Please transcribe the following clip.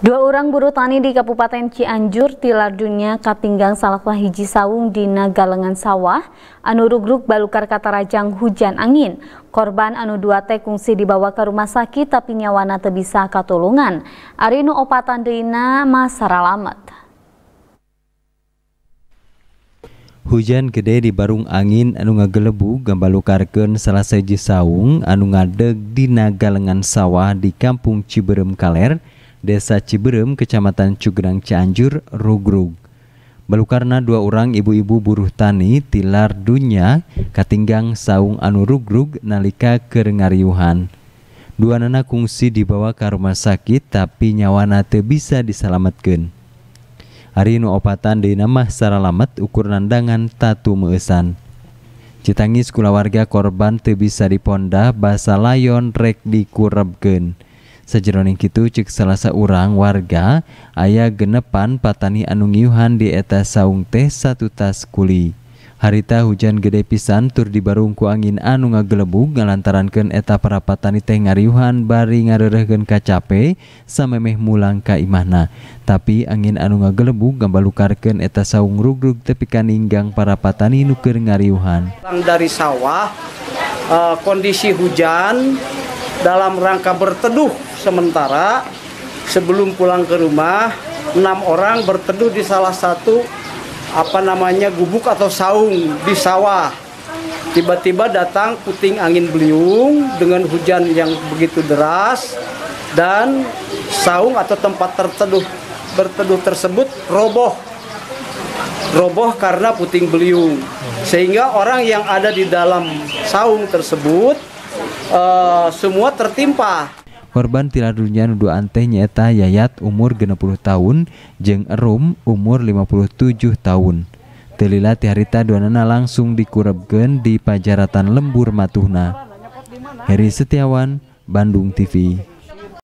Dua orang buruh tani di Kabupaten Cianjur tilar dunia katinggang salaklah hiji sawung di Nagalengan Sawah, anu rugruk balukar rajang hujan angin. Korban anu dua teh kungsi dibawa ke rumah sakit tapi nyawana tebisa katulungan. Arinu opatan deina masaralamet. Hujan gede di Barung angin anu ngagelebu gambalukarkeun salah seji saung anu ngadeg di Nagalengan Sawah di Kampung Ciberem Kaler, a Ciberem Kecamatan Cugdang Canjur Rugrug. Belukarna dua orang ibu-ibu buruh tani tilar dunya katinggang sauung Anu Rugrug nalika Kerenga Yuuhan. Dua nana kugsi dibawa ke rumah sakit tapi nyawa na bisa disalatatkanun. Arinu Opatan di namamah Saralamat ukur andangan Tatu Meessan. Citangi Se sekolah warga korban Tebis bisa dipondda basa lionon Re dikurrabgen. jroning kita cek Selasa urang warga ayaah genepan Patani Anung yuhan di eta sauung teh satu tas kuli harita hujan gede pisan tur dibarungku angin anu ngagelebu gallantaran keun eta prapatani teh ngauhan bari ngare-regen kacape sammeh Mulang Kaimana tapi angin anu ngagelebugammbalukukaken eta sauung rugrug tepikan inggang para Patani nuker ngauhan dari sawah eh, kondisi hujan yang dalam rangka berteduh sementara sebelum pulang ke rumah enam orang berteduh di salah satu apa namanya gubuk atau saung di sawah tiba-tiba datang puting angin beliung dengan hujan yang begitu deras dan saung atau tempat terteduh berteduh tersebut roboh roboh karena puting beliung sehingga orang yang ada di dalam saung tersebut Eh, semua tertimpa korban tilar dunia nudu anteh nyeta Yayat umur 60 tahun jeng Erum umur 57 tahun Telila tiharita duanana langsung dikurebgen di pajaratan lembur Matuhna Heri Setiawan, Bandung TV